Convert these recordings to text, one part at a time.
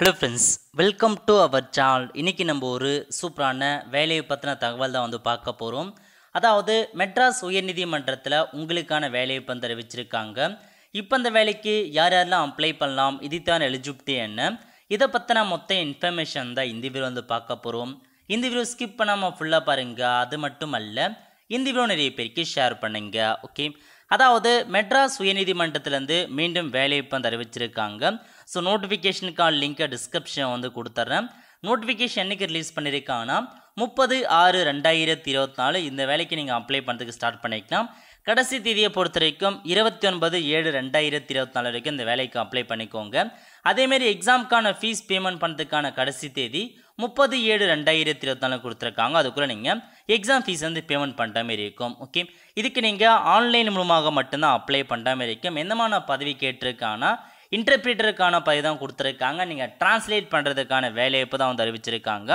hello friends welcome to our channel இன்றைக்கி நம்ம ஒரு சூப்பரான வேலையை பற்றின தகவல் தான் வந்து பார்க்க போகிறோம் அதாவது மெட்ராஸ் உயர்நீதிமன்றத்தில் உங்களுக்கான வேலையை இப்போ தெரிவிச்சிருக்காங்க இப்போ அந்த வேலைக்கு யார் யாரெல்லாம் அப்ளை பண்ணலாம் இதுதான் எலிஜிபிலிட்டி என்ன இதை பற்றின மொத்த இன்ஃபர்மேஷன் தான் இந்த வீடியோ வந்து பார்க்க போகிறோம் இந்த வீடியோ ஸ்கிப் பண்ணாமல் ஃபுல்லாக பாருங்கள் அது மட்டும் அல்ல இந்த வீடியோ நிறைய பேருக்கு ஷேர் பண்ணுங்கள் ஓகே அதாவது மெட்ராஸ் உயர்நீதிமன்றத்திலேருந்து மீண்டும் வேலைவாய்ப்பு அறிவிச்சிருக்காங்க ஸோ நோட்டிஃபிகேஷனுக்கான லிங்கை டிஸ்கிரிப்ஷன் வந்து கொடுத்துட்றேன் நோட்டிஃபிகேஷன் என்றைக்கு ரிலீஸ் பண்ணியிருக்காங்கன்னா முப்பது ஆறு ரெண்டாயிரத்தி இருபத்தி நாலு இந்த வேலைக்கு நீங்கள் அப்ளை பண்ணுறதுக்கு ஸ்டார்ட் பண்ணிக்கலாம் கடைசி தேதியை பொறுத்த வரைக்கும் இருபத்தி ஒன்பது ஏழு ரெண்டாயிரத்தி இருபத்தி நாலு வரைக்கும் இந்த வேலைக்கு அப்ளை பண்ணிக்கோங்க அதேமாரி எக்ஸாமுக்கான ஃபீஸ் பேமெண்ட் பண்ணுறதுக்கான கடைசி தேதி முப்பது ஏழு ரெண்டாயிரத்தி இருபத்தி நாலு கொடுத்துருக்காங்க அதுக்குள்ளே நீங்கள் எக்ஸாம் ஃபீஸ் வந்து பேமெண்ட் பண்ணுற மாதிரி இருக்கும் ஓகே இதுக்கு நீங்கள் ஆன்லைன் மூலமாக மட்டும்தான் அப்ளை பண்ணுற மாதிரி இருக்கும் எந்தமான பதவி கேட்டிருக்கானா இன்டர்பிரிட்டருக்கான பதவி தான் கொடுத்துருக்காங்க நீங்கள் டிரான்ஸ்லேட் பண்ணுறதுக்கான வேலைவாய்ப்பு தான் வந்து அறிவிச்சிருக்காங்க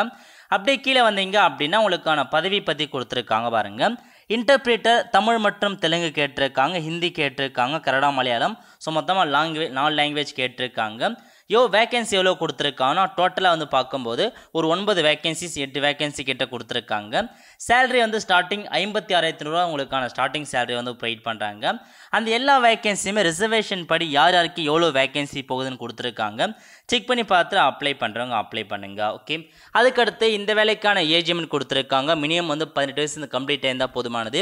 அப்படியே கீழே வந்தீங்க அப்படின்னா உங்களுக்கான பதவி பற்றி கொடுத்துருக்காங்க பாருங்கள் இன்டர்பிரிட்டர் தமிழ் மற்றும் தெலுங்கு கேட்டிருக்காங்க ஹிந்தி கேட்டிருக்காங்க கன்னடா மலையாளம் ஸோ மொத்தமாக லாங்குவேஜ் நாலு லாங்குவேஜ் கேட்டிருக்காங்க யோ வேகன்சி எவ்வளோ கொடுத்துருக்காங்கன்னா டோட்டலாக வந்து பார்க்கும்போது ஒரு ஒன்பது வேக்கன்சிஸ் எட்டு வேக்கன்சி கிட்ட கொடுத்துருக்காங்க சேலரி வந்து ஸ்டார்டிங் ஐம்பத்தி ஆறாயிரத்தி ரூபா உங்களுக்கான ஸ்டார்டிங் சேலரி வந்து ப்ரொவைட் பண்ணுறாங்க அந்த எல்லா வேக்கன்சியுமே ரிசர்வேஷன் படி யார் யாருக்கு எவ்வளோ வேகன்சி போகுதுன்னு கொடுத்துருக்காங்க செக் பண்ணி பார்த்து அப்ளை பண்ணுறவங்க அப்ளை பண்ணுங்க ஓகே அதுக்கடுத்து இந்த வேலைக்கான ஏஜிமெண்ட் கொடுத்துருக்காங்க மினிமம் வந்து பதினெட்டு வயசு கம்ப்ளீட் ஆயிருந்தால் போதுமானது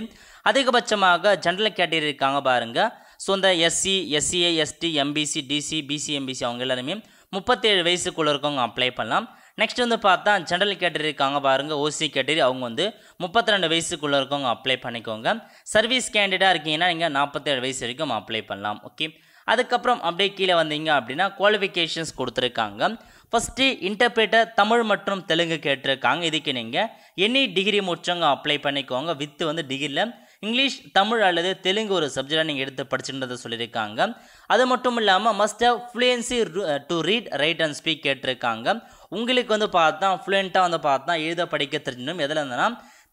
அதிகபட்சமாக ஜென்ரல் கேட்டகரி இருக்காங்க பாருங்கள் ஸோ இந்த SC SCI ST MBC DC BC MBC அவங்க எல்லாருமே முப்பத்தேழு வயசுக்குள்ளே இருக்கவங்க அப்ளை பண்ணலாம் நெக்ஸ்ட் வந்து பார்த்தா ஜென்ரல் கேட்டரி இருக்காங்க பாருங்கள் ஓசி கேட்டரி அவங்க வந்து முப்பத்தி ரெண்டு வயசுக்குள்ளே இருக்கவங்க அப்ளை பண்ணிக்கோங்க சர்வீஸ் கேண்டிடாக இருக்கீங்கன்னா நீங்கள் நாற்பத்தேழு வயசு வரைக்கும் அப்ளை பண்ணலாம் ஓகே அதுக்கப்புறம் அப்படியே கீழே வந்தீங்க அப்படின்னா குவாலிஃபிகேஷன்ஸ் கொடுத்துருக்காங்க ஃபஸ்ட்டு இன்டர்பிரேட்டர் தமிழ் மற்றும் தெலுங்கு கேட்டிருக்காங்க இதுக்கு நீங்கள் எனி டிகிரி முடிச்சவங்க அப்ளை பண்ணிக்கோங்க வித்து வந்து டிகிரியில் இங்கிலீஷ் தமிழ் அல்லது தெலுங்கு ஒரு சப்ஜெக்டாக நீங்கள் எடுத்து படிச்சுன்றதை சொல்லியிருக்காங்க அது மட்டும் இல்லாமல் must have fluency to read write and speak கேட்டிருக்காங்க உங்களுக்கு வந்து பார்த்தா ஃப்ளூயண்ட்டாக வந்து பார்த்தா எழுத படிக்க தெரிஞ்சினும் எதில் இருந்தேன்னா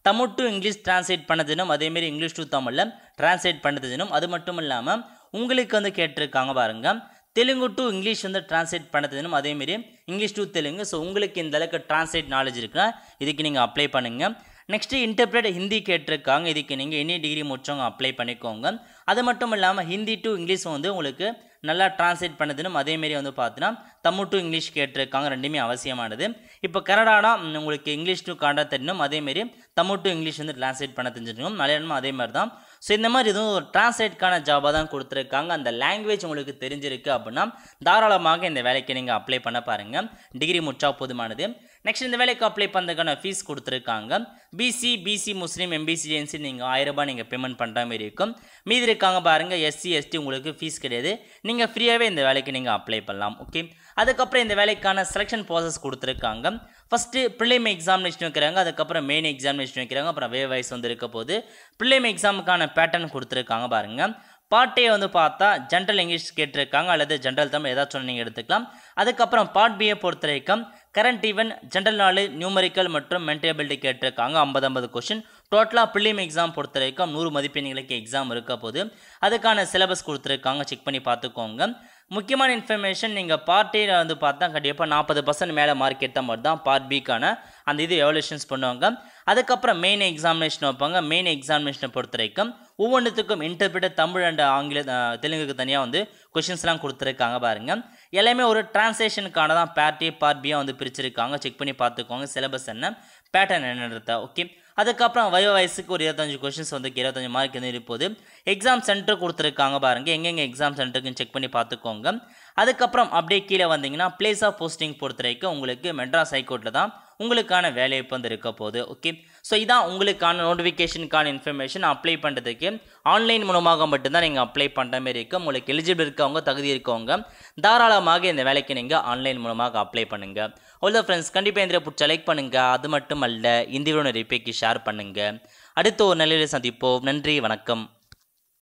தமிழ் டு இங்கிலீஷ் டிரான்ஸ்லேட் பண்ணதினும் அதேமாரி இங்கிலீஷ் டு தமிழில் டிரான்ஸ்லேட் பண்ண அது மட்டும் இல்லாமல் உங்களுக்கு வந்து கேட்டிருக்காங்க பாருங்கள் தெலுங்கு டு இங்கிலீஷ் வந்து டிரான்ஸ்லேட் பண்ண அதேமாரி இங்கிலீஷ் டு தெலுங்கு ஸோ உங்களுக்கு இந்த அளவுக்கு டிரான்ஸ்லேட் நாலேஜ் இருக்குன்னா இதுக்கு நீங்கள் அப்ளை பண்ணுங்கள் நெக்ஸ்ட்டு இன்டர்பிரேட் ஹிந்தி கேட்டிருக்காங்க இதுக்கு நீங்கள் எனி டிகிரி முடிச்சவங்க அப்ளை பண்ணிக்கோங்க அது மட்டும் இல்லாமல் ஹிந்தி டு இங்கிலீஷ் வந்து உங்களுக்கு நல்லா டிரான்ஸ்லேட் பண்ணதுன்னு அதேமாரி வந்து பார்த்தீங்கன்னா தமிழ் டு இங்கிலீஷ் கேட்டிருக்காங்க ரெண்டுமே அவசியமானது இப்போ கனடானா உங்களுக்கு இங்கிலீஷ் டு கனடா தெரியணும் அதேமாரி தமிழ் டு இங்கிலீஷ் வந்து டிரான்ஸ்லேட் பண்ண தெரிஞ்சிருக்கணும் மலையாளமும் அதே மாதிரி தான் ஸோ இந்த மாதிரி இதுவும் ஒரு டிரான்ஸ்லேட்கான ஜாபாக தான் கொடுத்துருக்காங்க அந்த லாங்குவேஜ் உங்களுக்கு தெரிஞ்சிருக்கு அப்படின்னா தாராளமாக இந்த வேலைக்கு நீங்கள் அப்ளை பண்ண பாருங்கள் டிகிரி முடிச்சா போதுமானது நெக்ஸ்ட் இந்த வேலைக்கு அப்ளை பண்ணுறதுக்கான ஃபீஸ் கொடுத்துருக்காங்க பிசி பிசி முஸ்லீம் எம்பிசி ஜென்சி நீங்கள் ரூபாய் நீங்கள் பேமெண்ட் பண்ணுற மாதிரி இருக்கும் மீதி இருக்காங்க பாருங்கள் எஸ்சி எஸ்டி உங்களுக்கு ஃபீஸ் கிடையாது நீங்கள் ஃப்ரீயாகவே இந்த வேலைக்கு நீங்கள் அப்ளை பண்ணலாம் ஓகே அதுக்கப்புறம் இந்த வேலைக்கான செலெக்ஷன் ப்ராசஸ் கொடுத்துருக்காங்க ஃபஸ்ட்டு ப்ரிலிம் எக்ஸாமினேஷன் வைக்கிறாங்க அதுக்கப்புறம் மெயின் எக்ஸாமினேஷன் வைக்கிறாங்க அப்புறம் வே வயசு வந்து இருக்க போது ப்ரிலிம் எக்ஸாமுக்கான பேட்டர்ன் கொடுத்துருக்காங்க பாருங்கள் பார்ட்டே வந்து பார்த்தா ஜென்ரல் இங்கிலீஷ் கேட்டிருக்காங்க அல்லது ஜென்ரல் தமிழ் ஏதாச்சும் நீங்கள் எடுத்துக்கலாம் அதுக்கப்புறம் பார்ட் பிஏ பொறுத்த வரைக்கும் கரண்ட் ஈவன் ஜென்ரல் நாலு நியூமரிக்கல் மற்றும் மென்டேபிலிட்டி கேட்டிருக்காங்க ஐம்பது ஐம்பது கொஷின் டோட்டலாக பிள்ளிம் எக்ஸாம் பொறுத்த வரைக்கும் நூறு மதிப்பெண்களுக்கு எக்ஸாம் இருக்க போது அதுக்கான சிலபஸ் கொடுத்துருக்காங்க செக் பண்ணி பார்த்துக்கோங்க முக்கியமான இன்ஃபர்மேஷன் நீங்கள் பார்ட்டியில் வந்து பார்த்தா கண்டிப்பாக நாற்பது பர்சன்ட் மேலே மார்க் ஏற்ற மாதிரி தான் பார்ட் பிக்கான அந்த இது எவல்யூஷன்ஸ் பண்ணுவாங்க அதுக்கப்புறம் மெயின் எக்ஸாமினேஷன் வைப்பாங்க மெயின் எக்ஸாமினேஷனை பொறுத்த வரைக்கும் ஒவ்வொன்றுத்துக்கும் இன்டர்பிரிட்டர் தமிழ் அண்ட் ஆங்கில தெலுங்குக்கு தனியாக வந்து கொஷின்ஸ்லாம் கொடுத்துருக்காங்க பாருங்கள் எல்லாமே ஒரு டிரான்ஸ்லேஷனுக்கான தான் பார்ட் பார்பியாக வந்து பிரிச்சிருக்காங்க செக் பண்ணி பார்த்துக்கோங்க சிலபஸ் என்ன பேட்டர்ன் என்னன்றத ஓகே அதுக்கப்புறம் வயோ வயசுக்கு ஒரு இருபத்தஞ்சு கொஷின்ஸ் வந்து இருபத்தஞ்சு மார்க் வந்து இருப்போது எக்ஸாம் சென்டர் கொடுத்துருக்காங்க பாருங்கள் எங்கெங்கே எக்ஸாம் சென்டருக்குன்னு செக் பண்ணி பார்த்துக்கோங்க அதுக்கப்புறம் அப்படியே கீழே வந்தீங்கன்னா பிளேஸ் ஆஃப் போஸ்டிங் பொறுத்த வரைக்கும் உங்களுக்கு மெட்ராஸ் ஹைகோர்ட்டில் தான் உங்களுக்கான வேலைவாய்ப்பு வந்து இருக்க போகுது ஓகே ஸோ இதான் உங்களுக்கான நோட்டிஃபிகேஷனுக்கான இன்ஃபர்மேஷன் அப்ளை பண்ணுறதுக்கு ஆன்லைன் மூலமாக மட்டும்தான் நீங்கள் அப்ளை பண்ணுற மாதிரி இருக்கும் உங்களுக்கு எலிஜிபிள் இருக்கவங்க தகுதி இருக்கவங்க தாராளமாக இந்த வேலைக்கு நீங்கள் ஆன்லைன் மூலமாக அப்ளை பண்ணுங்கள் அவ்வளோ ஃப்ரெண்ட்ஸ் கண்டிப்பாக இந்த புட் லைக் பண்ணுங்கள் அது மட்டும் அல்ல இந்த வீடியோ ஷேர் பண்ணுங்கள் அடுத்த ஒரு நிலையில் சந்திப்போம் நன்றி வணக்கம்